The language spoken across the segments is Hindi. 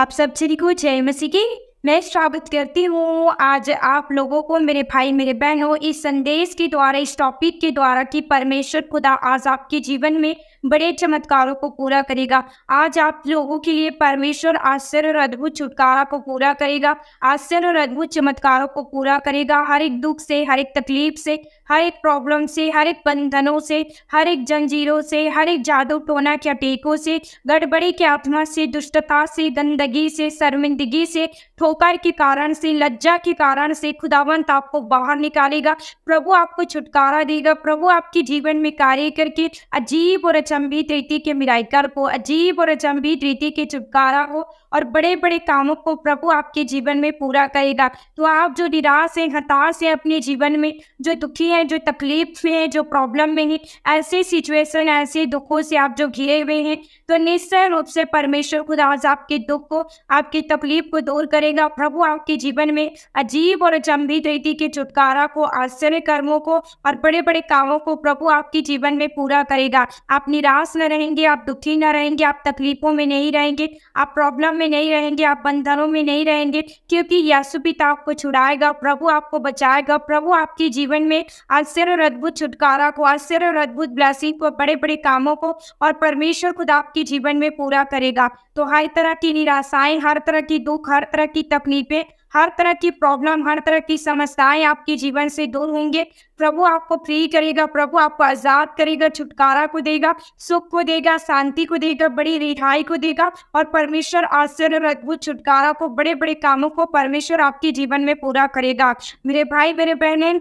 आप सब सभी को जय मसीह की मैं स्वागत करती हूँ आज आप लोगों को मेरे भाई मेरे बहनों इस संदेश के द्वारा इस टॉपिक के द्वारा कि परमेश्वर खुदा आज आपके जीवन में बड़े चमत्कारों को पूरा करेगा आज आप लोगों के लिए परमेश्वर आश्चर्य और अद्भुत छुटकारा को पूरा करेगा आश्चर्य और अद्भुत चमत्कारों को पूरा करेगा हर एक दुख से हर एक तकलीफ से हर एक प्रॉब्लम से हर एक बंधनों से हर एक जंजीरों से हर एक जादू टोना के अटेकों से गड़बड़ी के आत्मा से दुष्टता से गंदगी से शर्मिंदगी से ठोकर के कारण से लज्जा के कारण से खुदावंत आपको बाहर निकालेगा प्रभु आपको छुटकारा देगा प्रभु आपके जीवन में कार्य करके अजीब और अचंभित रीति के मिराइकर को अजीब और अचंभित रीति के चुपकारा को और बड़े बड़े कामों को प्रभु आपके जीवन में पूरा करेगा तो आप जो निराश हैं हताश हैं अपने जीवन में जो दुखी हैं जो तकलीफ में हैं जो प्रॉब्लम में हैं ऐसे सिचुएशन ऐसे दुखों से आप जो घिरे हुए हैं तो निश्चय रूप से परमेश्वर खुदाज आपके दुख को आपकी तकलीफ को दूर करेगा प्रभु आपके जीवन में अजीब और अचंभित रीति के छुटकारा को आश्चर्य कर्मों को और बड़े बड़े कामों को प्रभु आपके जीवन में पूरा करेगा आप निराश न रहेंगे आप दुखी न रहेंगे आप तकलीफों में नहीं रहेंगे आप प्रॉब्लम में नहीं रहेंगे आप बंधनों में नहीं रहेंगे क्योंकि यीशु पिता आपको छुड़ाएगा प्रभु आपको बचाएगा प्रभु आपके जीवन में आश्चर्य और अद्भुत छुटकारा को आश्चर्य और अद्भुत ब्लैसिंग को बड़े बड़े कामों को और परमेश्वर खुद आपके जीवन में पूरा करेगा तो हर तरह की निराशाएं हर तरह की दुख हर तरह की तकलीफें हर तरह की प्रॉब्लम हर तरह की समस्याएं आपके जीवन से दूर होंगे प्रभु आपको फ्री करेगा प्रभु आपको आजाद करेगा छुटकारा को देगा सुख को देगा शांति को देगा बड़ी रिहाई को देगा और परमेश्वर आश्चर्य अद्भुत छुटकारा को बड़े बड़े कामों को परमेश्वर आपके जीवन में पूरा करेगा मेरे भाई मेरे बहने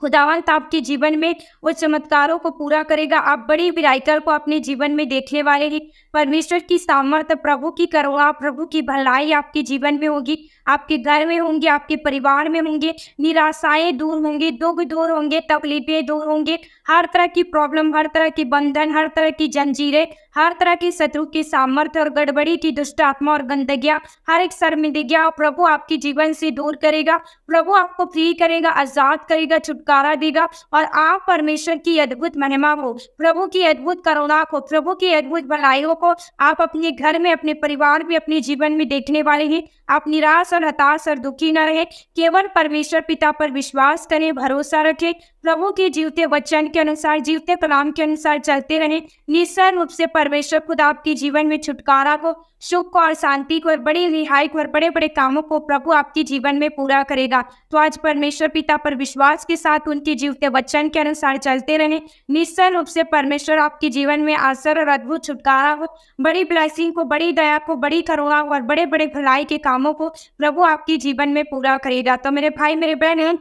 खुदावंत आपके जीवन में वो चमत्कारों को पूरा करेगा आप बड़ी विराइकर को अपने जीवन में देखने वाले हैं परमेश्वर की सामर्थ्य प्रभु की करुणा प्रभु की भलाई आपके जीवन में होगी आपके घर में होंगे आपके परिवार में होंगे निराशाएं दूर होंगी दुख दूर होंगे तकलीफें दूर होंगे हर तरह की प्रॉब्लम हर तरह के बंधन हर तरह की जंजीरें हर तरह के शत्रु की सामर्थ्य और गड़बड़ी की दुष्ट आत्मा और गंदगियां हर एक शर्मिंदगियां प्रभु आपके जीवन से दूर करेगा प्रभु आपको फ्री करेगा आजाद करेगा छुटकारा देगा और आप परमेश्वर की अद्भुत महिमा को प्रभु की अद्भुत करुणा को प्रभु की अद्भुत भलाइयों को आप अपने घर में अपने परिवार में अपने जीवन में देखने वाले हैं आप निराश और हताश और दुखी न रहे केवल परमेश्वर पिता पर विश्वास करें भरोसा रखें प्रभु के जीवते वचन के अनुसार जीवते कलाम के अनुसार चलते रहे निसर रूप से परमेश्वर खुद आपके जीवन में छुटकारा को सुख को और शांति को और बड़ी रिहाई को और बड़े बड़े कामों को प्रभु आपके जीवन में पूरा करेगा तो आज परमेश्वर पिता पर विश्वास के साथ उनके जीवते वचन के अनुसार चलते रहे निश्चय रूप से परमेश्वर आपके जीवन में आसर और अद्भुत छुटकारा हो बड़ी ब्लैसिंग को बड़ी दया को बड़ी करुणा और बड़े बड़े भलाई के कामों को प्रभु आपके जीवन में पूरा करेगा तो मेरे भाई मेरे बहन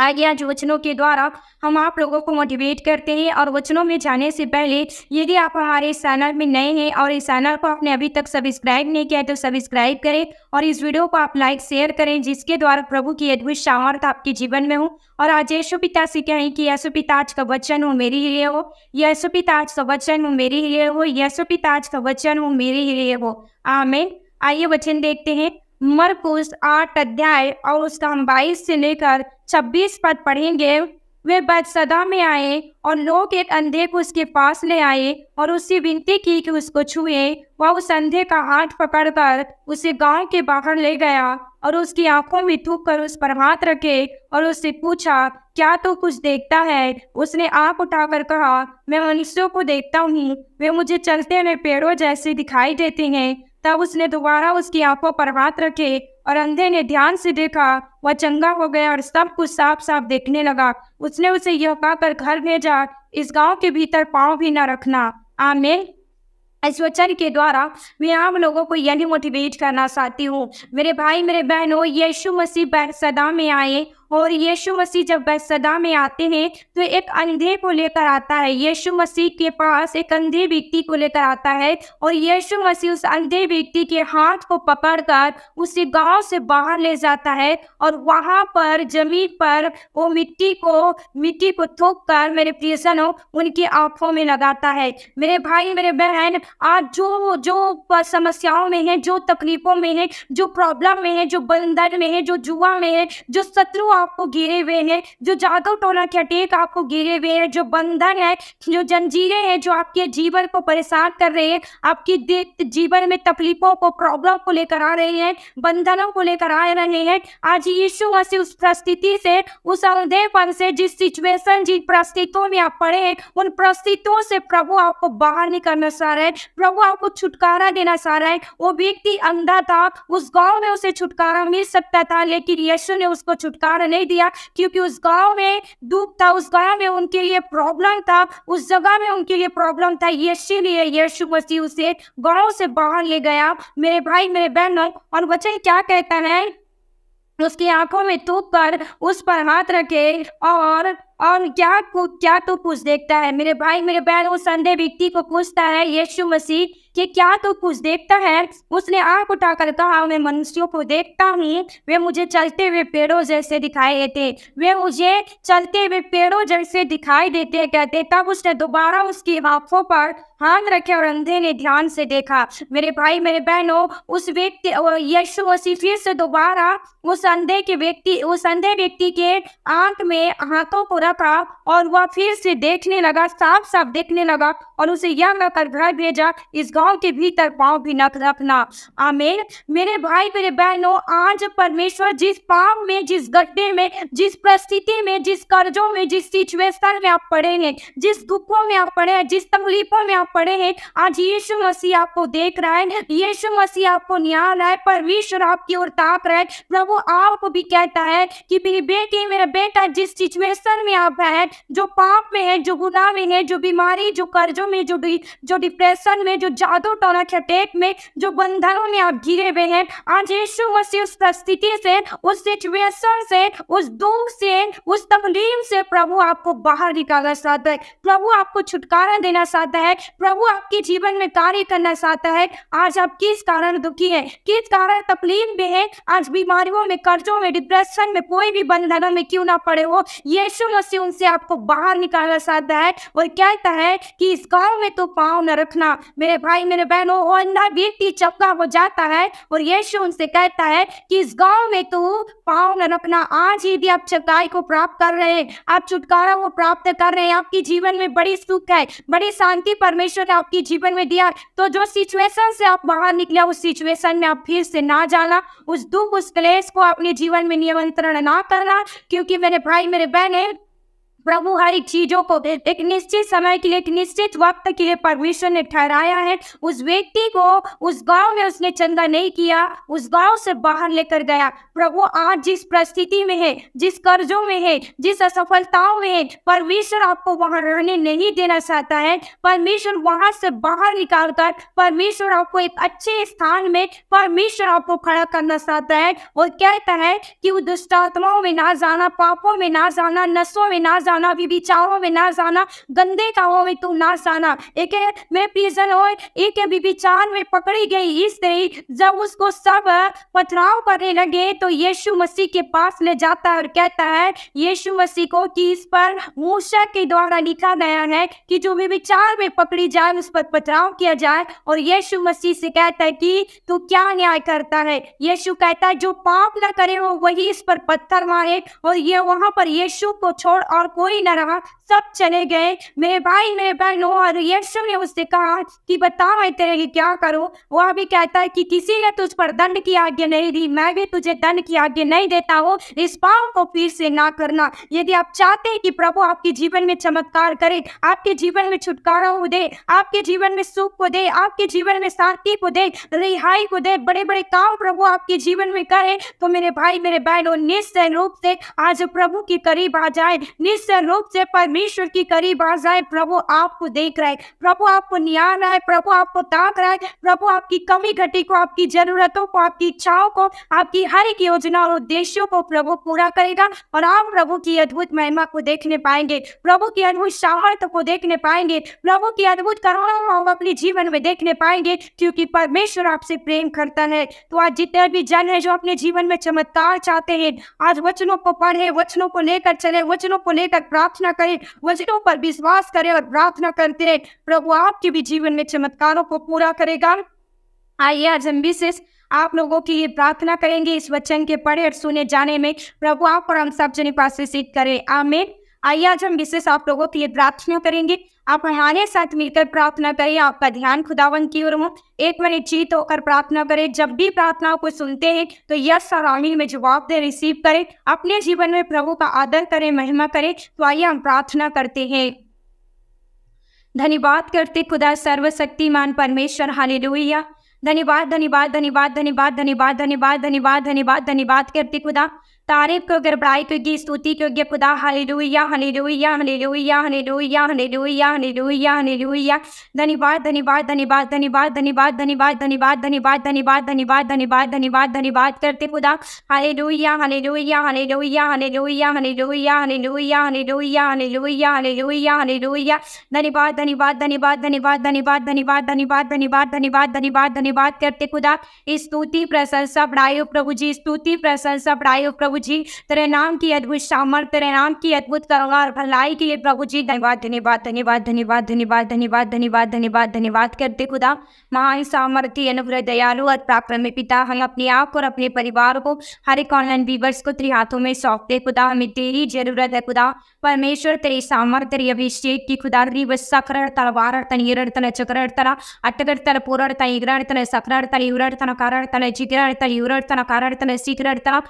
आगे आज वचनों के द्वारा हम आप लोगों को मोटिवेट करते हैं और वचनों में जाने से पहले यदि आप हमारे इस चैनल में नए हैं और इस चैनल को आपने अभी तक सब्सक्राइब नहीं किया है तो सब्सक्राइब करें और इस वीडियो को आप लाइक शेयर करें जिसके द्वारा प्रभु की अद्भुत सामर्थ आपके जीवन में हो और आज यशु पिता से कहें कि यशु पिताज का वचन हो मेरे लिए हो यशु पिताज का वचन हो मेरे लिए हो यशु पिताज का वचन हो मेरे लिए हो आमेन आइए वचन देखते हैं मरकुस आठ अध्याय और उसका हम बाईस से लेकर छब्बीस पद पढ़ेंगे वे बदसदा में आए और लोग एक अंधे को उसके पास ले आए और उससे विनती की कि उसको छुए वह उस अंधे का हाथ पकड़कर उसे गांव के बाहर ले गया और उसकी आंखों में थूक कर उस पर हाथ रखे और उससे पूछा क्या तो कुछ देखता है उसने आंख उठाकर कहा मैं मनुष्यों को देखता हूँ वे मुझे चलते हुए पेड़ों जैसे दिखाई देते हैं तब उसने दोबारा उसकी आंखों पर हाथ रखे और अंधे ने ध्यान से देखा वह चंगा हो गया और सब कुछ साफ साफ देखने लगा उसने उसे यह कहकर घर भेजा इस गांव के भीतर पांव भी न रखना आमे इस वचन के द्वारा मैं आप लोगों को यही मोटिवेट करना चाहती हूँ मेरे भाई मेरे बहनों यीशु मसीह सदा में आए और यीशु मसीह जब बैसदा में आते हैं तो एक अंधे को लेकर आता है यीशु मसीह के पास एक अंधे व्यक्ति को लेकर आता है और यीशु मसीह उस अंधे व्यक्ति के हाथ को पकड़कर उसे गांव से बाहर ले जाता है और वहां पर जमीन पर वो मिट्टी को मिट्टी को थोक कर मेरे प्रियसनों उनकी आंखों में लगाता है मेरे भाई मेरे बहन आज जो जो समस्याओं में है जो तकलीफों में है जो प्रॉब्लम में है जो बंधन में है जो जुआ में है जो शत्रु आपको घेरे हुए हैं जो जादव टोला के अटेक आपको घेरे हुए हैं जो बंधन है जो जंजीरें हैं जो आपके जीवन को परेशान कर रहे हैं आपकी जीवन में तकलीफों को प्रॉब्लम को लेकर आ रहे हैं बंधनों को लेकर आ रहे हैं आज यीशु मसीह उस परिस्थिति से उस अवधेपन से जिस सिचुएशन जिन परिस्थितियों में आप पड़े हैं उन परिस्थितियों से प्रभु आपको बाहर निकलना चाह रहे हैं प्रभु आपको छुटकारा देना चाह रहे हैं वो व्यक्ति अंधा था उस गाँव में उसे छुटकारा मिल सकता था लेकिन यीशु ने उसको छुटकारा नहीं दिया क्योंकि उस गांव में दुख था उस गांव में उनके लिए प्रॉब्लम था उस जगह में उनके लिए प्रॉब्लम था इसीलिए यीशु मसीह उसे गांव से बाहर ले गया मेरे भाई मेरे बहनों और वचन क्या कहते हैं उसकी आंखों में थूक कर उस पर हाथ रखे और और क्या क्या तो कुछ देखता है मेरे भाई मेरे बहन उस अंधे व्यक्ति को पूछता है यीशु मसीह कि क्या तू तो कुछ देखता है उसने आंख उठाकर कहा मैं मनुष्यों को देखता हूँ वे मुझे चलते हुए पेड़ों जैसे दिखाई देते वे मुझे चलते हुए पेड़ों जैसे दिखाई देते कहते तब उसने दोबारा उसकी आंखों पर हाथ रखे और अंधे ने ध्यान से देखा मेरे भाई मेरे बहनों उस व्यक्ति यशु मसीह फिर से दोबारा उस अंधे के व्यक्ति उस अंधे व्यक्ति के आंख में हाथों को रखा और वह फिर से देखने लगा साफ साफ देखने लगा और उसे यह कहकर घर भेजा इस गाँव पाँव के भीतर पाँव भी नख रखना आमेर मेरे भाई मेरे बहनों आज परमेश्वर जिस पाँव में जिस गड्ढे में जिस परिस्थिति में जिस कर्जों में जिस सिचुएशन में आप पड़े हैं जिस दुखों में आप पड़े हैं जिस तकलीफों में आप पड़े हैं आज यीशु मसीह आपको देख रहा है यीशु मसीह आपको न्याय रहा है परमेश्वर आपकी ओर ताक रहा है प्रभु आपको भी कहता है कि मेरी बेटी मेरा बेटा जिस सिचुएशन में आप है जो पाप में है जो गुना में है जो बीमारी जो कर्जों में जो जो डिप्रेशन में जो सातों तरह के चपेट में जो बंधनों में आप घिरे हुए हैं आज यीशु मसीह उस परिस्थिति से उस सिचुएशन से उस दुख से उस तकलीफ से प्रभु आपको बाहर निकालना चाहता है प्रभु आपको छुटकारा देना चाहता है प्रभु आपके जीवन में कार्य करना चाहता है आज आप किस कारण दुखी है किस कारण तकलीफ में है आज बीमारियों में कर्जों में डिप्रेशन में कोई भी बंधनों में क्यों ना पड़े हो यीशु मसीह उनसे आपको बाहर निकालना चाहता है और कहता है कि इस गाँव में तो पाँव न रखना मेरे भाई भाई मेरे बहनों वो अंधा व्यक्ति चपका हो जाता है और यीशु उनसे कहता है कि इस गांव में तू पाँव न रखना आज यदि आप चपकाई को प्राप्त कर रहे हैं आप छुटकारा को प्राप्त कर रहे हैं आपके जीवन में बड़ी सुख है बड़ी शांति परमेश्वर ने आपके जीवन में दिया तो जो सिचुएशन से आप बाहर निकले उस सिचुएशन में आप फिर से ना जाना उस दुख उस क्लेश को अपने जीवन में नियंत्रण ना करना क्योंकि मेरे भाई मेरे बहन है प्रभु हर एक चीजों को एक निश्चित समय के लिए एक निश्चित वक्त के लिए परमेश्वर ने ठहराया है उस व्यक्ति को उस गांव में उसने चंदा नहीं किया उस गांव से बाहर लेकर गया प्रभु आज जिस परिस्थिति में है जिस कर्जों में है जिस असफलताओं में है परमेश्वर आपको वहां रहने नहीं देना चाहता है परमेश्वर वहां से बाहर निकाल कर परमेश्वर आपको एक अच्छे स्थान में परमेश्वर आपको खड़ा करना चाहता है और कहता है कि वो दुष्टात्माओं में ना जाना पापों में ना जाना नसों में ना जाना जाना बीबी चाहो में ना जाना गंदे कामों में तू ना जाना एक मैं प्रिजन हो एक बीबी चांद में पकड़ी गई इस तरह जब उसको सब पथराव करने लगे तो यीशु मसीह के पास ले जाता है और कहता है यीशु मसीह को कि इस पर मूसा के द्वारा लिखा गया है कि जो विचार में पकड़ी जाए उस पर पथराव किया जाए और यीशु मसीह से कहता है कि तू क्या न्याय करता है यीशु कहता है जो पाप ना करे वो वही इस पर पत्थर मारे और ये वहां पर यीशु को छोड़ और कोई न रहा सब चले गए मेरे भाई मेरे बहनों और यशु ने उससे कहा कि बता मैं तेरे क्या करूं वह भी कहता है कि किसी ने तुझ पर दंड की आज्ञा नहीं दी मैं भी तुझे दंड की आज्ञा नहीं देता हूँ इस पाप को फिर से ना करना यदि आप चाहते हैं कि प्रभु आपके जीवन में चमत्कार करे आपके जीवन में छुटकारा को दे आपके जीवन में सुख को दे आपके जीवन में शांति को दे रिहाई को दे बड़े बड़े काम प्रभु आपके जीवन में करे तो मेरे भाई मेरे बहनों निश्चय रूप से आज प्रभु के करीब आ जाए निश्चय निश्चय रूप से परमेश्वर की करीब आ जाए प्रभु आपको देख रहा है प्रभु आपको निहार रहा है प्रभु आपको ताक रहा है प्रभु आपकी कमी घटी को आपकी जरूरतों को आपकी इच्छाओं को आपकी हर एक योजना और उद्देश्यों को प्रभु पूरा करेगा और आप प्रभु की अद्भुत महिमा को देखने पाएंगे प्रभु की अद्भुत सामर्थ्य को देखने पाएंगे प्रभु की अद्भुत करुणा अपने जीवन में देखने पाएंगे क्योंकि परमेश्वर आपसे प्रेम करता है तो आज जितने भी जन है जो अपने जीवन में चमत्कार चाहते हैं आज वचनों को पढ़े वचनों को लेकर चले वचनों को लेकर कर प्रार्थना करें वचनों पर विश्वास करें और प्रार्थना करते रहे प्रभु आपके भी जीवन में चमत्कारों को पूरा करेगा आइए आज हम विशेष आप लोगों की ये प्रार्थना करेंगे इस वचन के पढ़े और सुने जाने में प्रभु आप और हम सब जन पास करें आमेर आइए आज हम विशेष आप लोगों के लिए प्रार्थना करेंगे आप हमारे साथ मिलकर प्रार्थना करें आपका ध्यान खुदावन की ओर हो एक मिनट जीत होकर प्रार्थना करें जब भी प्रार्थना को सुनते हैं तो यस और आमिर में जवाब दे रिसीव करें अपने जीवन में प्रभु का आदर करें महिमा करें तो आइए हम प्रार्थना करते हैं धन्यवाद करते खुदा सर्वशक्तिमान परमेश्वर हालेलुया धन्यवाद धन्यवाद धन्यवाद धन्यवाद धन्यवाद धन्यवाद धन्यवाद धन्यवाद धन्यवाद करते खुदा तारीफ को अगर बड़ाई क्योंकि स्तुति क्योंकि खुदा hallelujah hallelujah hallelujah hallelujah hallelujah hallelujah hallelujah धन्यवाद धन्यवाद धन्यवाद धन्यवाद धन्यवाद धन्यवाद धन्यवाद धन्यवाद धन्यवाद धन्यवाद धन्यवाद धन्यवाद धन्यवाद करते खुदा hallelujah hallelujah hallelujah hallelujah hallelujah hallelujah hallelujah hallelujah hallelujah hallelujah धन्यवाद धन्यवाद धन्यवाद धन्यवाद धन्यवाद धन्यवाद धन्यवाद धन्यवाद धन्यवाद धन्यवाद धन्यवाद करते खुदा स्तुति प्रशंसा बढ़ाई प्रभु जी स्तुति प्रशंसा बढ़ाई प्रभु जी तेरे नाम की अद्भुत सामर्थ तेरे नाम की अद्भुत करुणा और भलाई के लिए प्रभु जी धन्यवाद धन्यवाद धन्यवाद धन्यवाद धन्यवाद धन्यवाद धन्यवाद धन्यवाद धन्यवाद करते खुदा महान सामर्थ्य अनुग्रह दयालु और प्राक्रम पिता हम अपने आप और अपने परिवार को हर एक ऑनलाइन व्यूवर्स को तेरे हाथों में सौंपते खुदा हमें तेरी जरूरत है खुदा परमेश्वर तेरे सामर्थ्य तेरी अभिषेक की खुदा री व सकर तलवार तन ईर तन तन तन तन तन सकर तन चक्रड़तन तन पुरड़तन तन सक्रड़तन तन करड़तन तन इवड़तन तन सीखड़तन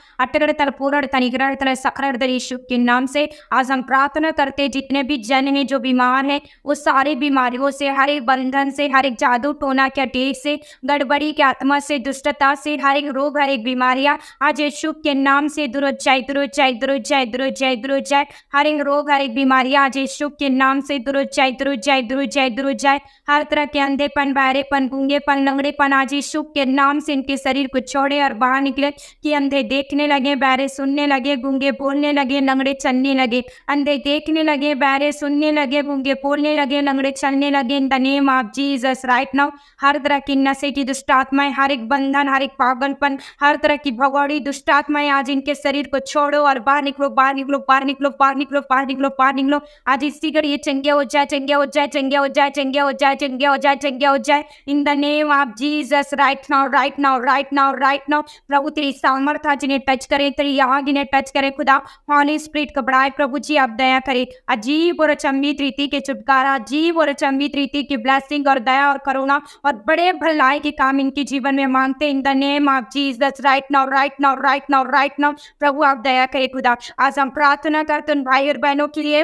तन पूर्ण तनिग्रह सखर यीशु के नाम से आज हम प्रार्थना करते जितने भी जन हैं जो बीमार हैं वो सारी बीमारियों से हर एक बंधन से हर एक जादू टोना के अटेक से गड़बड़ी के आत्मा से दुष्टता से हर एक रोग हर एक बीमारियाँ आज यीशु के नाम से दुरुद जय दुरुद जय दुरुद जय दुरुद जय दुरुद जय हर एक रोग हर एक बीमारियाँ आज यीशु के नाम से दुरुद जय दुरुद जय दुरु जय दुरुद जय हर तरह के अंधेपन बहरेपन गूंगेपन लंगड़ेपन आज यीशु के नाम से इनके शरीर को छोड़े और बाहर निकले कि अंधे देखने लगे बहरे बैरे सुनने लगे गूंगे बोलने लगे लंगड़े चलने लगे अंधे देखने लगे बैरे सुनने लगे गूंगे बोलने लगे लंगड़े चलने लगे in the name of Jesus right now हर तरह की नशे की दुष्टात्माएं हर एक बंधन हर एक पागलपन हर तरह की भगौड़ी दुष्टात्माएं आज इनके शरीर को छोड़ो और बाहर निकलो बाहर निकलो बाहर निकलो बाहर निकलो बाहर निकलो बाहर निकलो आज इसी कर ये चंगे हो जाए चंगे हो जाए चंगे हो जाए चंगे हो जाए चंगे हो जाए चंगे हो जाए in the name of Jesus right now right now right now right now प्रभु तेरी सामर्थ आज इन्हें टच करे तेरी यहाँ गिने टच करे खुदा हॉली स्प्रिट घबराए प्रभु जी आप दया करें अजीब और अचंबित रीति के छुटकारा अजीब और अचंबित रीति की ब्लैसिंग और दया और करुणा और बड़े भलाई के काम इनके जीवन में मांगते in the name of Jesus right now right now right now right now प्रभु आप दया करें खुदा आज हम प्रार्थना करते उन भाई और बहनों के लिए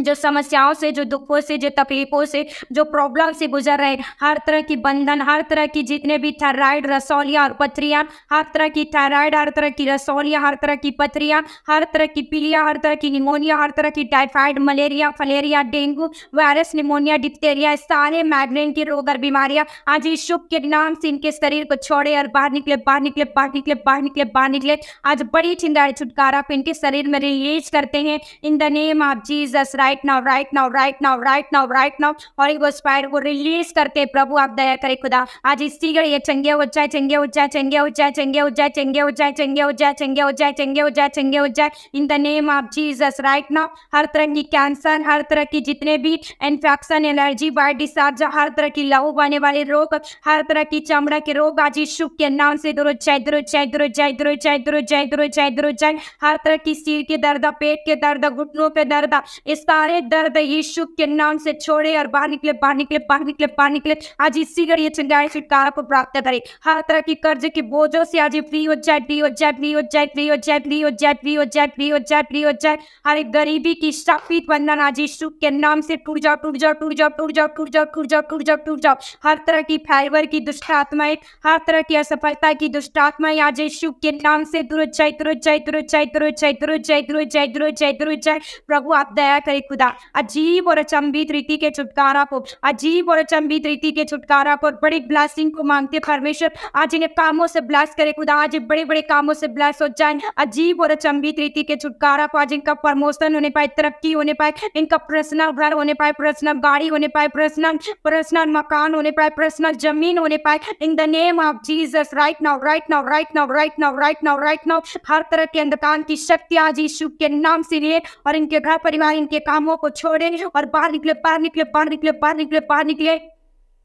जो समस्याओं से जो दुखों से जो तकलीफों से जो प्रॉब्लम से गुजर रहे हर तरह की बंधन हर तरह की जितने भी थायराइड रसौलियाँ और पथरियाँ हर तरह की थायराइड हर तरह की रसौलियाँ हर तरह की पथरियाँ हर तरह की पीलिया हर तरह की निमोनिया हर तरह की typhoid malaria filaria dengue virus pneumonia diphtheria सारे माइग्रेन के रोग और बीमारियाँ आज इस शुभ के नाम से इनके शरीर को छोड़े और बाहर निकले बाहर निकले बाहर निकले बाहर निकले बाहर निकले आज बड़ी चिंता छुटकारा इनके शरीर में रिलीज करते हैं in the name of Jesus right now right now right now right now right now और एक स्पायर को रिलीज करते प्रभु आप दया करें खुदा आज इसी घड़ी ये चंगे हो जाए चंगे हो जाए चंगे हो जाए चंगे हो जाए चंगे हो जाए चंगे हो जाए चंगे हो जाए चंगे हो जाए चंगे हो जाए in the name of Jesus right now हर तरह की कैंसर हर तरह की जितने भी इन्फेक्शन एलर्जी बाय डिसार्ज हर तरह की लहू बने वाले रोग हर तरह की चमड़ा के रोग आज यीशु के नाम से दूर जाए दूर जाए दूर जाए दूर जाए दूर जाए दूर जाए दूर जाए हर तरह की सिर के दर्द पेट के दर्द घुटनों के दर्द इस सारे दर्द यीशु के नाम से छोड़े और बाहर निकले बाहर निकले बाहर निकले बाहर निकले आज इसी घड़ी चंगाई छुटकारा को प्राप्त करे हर तरह की कर्ज के बोझों से आज फ्री हो जाए फ्री हो जाए फ्री हो जाए फ्री हो जाए फ्री हो जाए फ्री हो जाए फ्री हो जाए फ्री हो जाए हर एक गरीबी की शापित बंधन आज यीशु के नाम से टूट जाओ टूट जाओ टूट जाओ टूट जाओ टूट जाओ टूट जाओ टूट जाओ टूट जाओ हर तरह की फाइबर की दुष्ट आत्माएं हर तरह की असफलता की दुष्ट आत्माएं आज यीशु के नाम से दूर जाए दूर जाए दूर जाए दूर जाए दूर जाए दूर जाए दूर जाए दूर जाए प्रभु आप दया करें खुदा अजीब और अचंबित रीति के छुटकारा को अजीब और अचंबित रीति के छुटकारा को बड़ी ब्लैसिंग को मांगते परमेश्वर आज इन्हें कामों से ब्लैस करे खुदा आज बड़े बड़े कामों से ब्लैस हो जाए अजीब और अचंबित रीति के छुटकारा को आज इनका प्रमोशन होने पाए तरक्की होने पाए इनका पर्सनल घर होने पाए पर्सनल गाड़ी होने पाए पर्सनल पर्सनल मकान होने पाए पर्सनल जमीन होने पाए in the name of Jesus right now right now right now right now right now right now हर तरह के अंधकार की शक्ति आज यीशु के नाम से लिए और इनके घर परिवार इनके कामों को छोड़े और बाहर निकले बाहर निकले बाहर निकले बाहर निकले बाहर निकले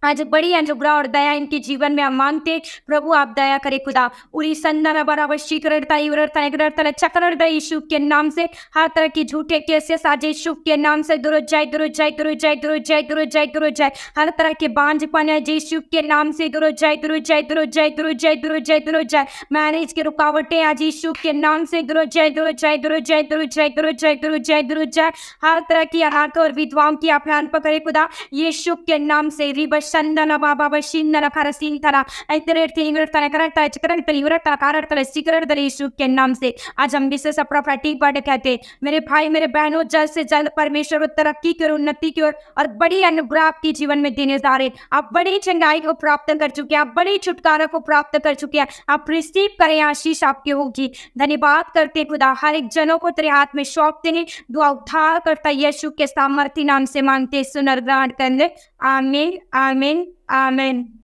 आज बड़ी अनुग्रह और दया इनके जीवन में हम मांगते प्रभु आप दया करे खुदा उरी संदन अबर अवश्य करता इवरता निगरता चक्रता यीशु के नाम से हर तरह की झूठे कैसे साजे यीशु के नाम से दूर जाए दूर जाए दूर जाए दूर जाए दूर जाए दूर जाए हर तरह के बांझ पाने है यीशु के नाम से दूर जाए दूर जाए दूर जाए दूर जाए दूर जाए दूर जाए मैनेज की रुकावटें आज यीशु के नाम से दूर जाए दूर जाए दूर जाए दूर जाए दूर जाए दूर जाए दूर जाए हर तरह की अनाथ और विधवाओं की आप पर खुदा यीशु के नाम से रिबस ಶಂದಲ ಬಾಬಾ ಬಶಿಂದಲ ಕರಸಿಂತಲ ಐತರೇಡ್ತಿ ಇವರಡ್ತಾನೆ ಕರಡ್ತಾನೆ ಚಕರಡ್ತಲಿ ಇವರಡ್ತಾನೆ ಕಾರಡ್ತಲೆ ಸಿಗರಡ್ತಲೆ यीशु के नाम से आज हम विशेष प्रोफेटिक वर्ड कहते हैं मेरे भाई मेरे बहनों जल्द से जल्द परमेश्वर को तरक्की की उन्नति की ओर और बड़ी अनुग्रह आपके जीवन में देने जा रहे आप बड़ी चंगाई को प्राप्त कर चुके हैं आप बड़ी छुटकारा को प्राप्त कर चुके हैं आप रिसीव करें आशीष आपकी होगी धन्यवाद करते खुदा हर एक जनों को तेरे हाथ में शौक देने दुआ उद्धार करता यशु के सामर्थ्य नाम से मांगते सुनर ग्रहण करने Amén, amén, amén.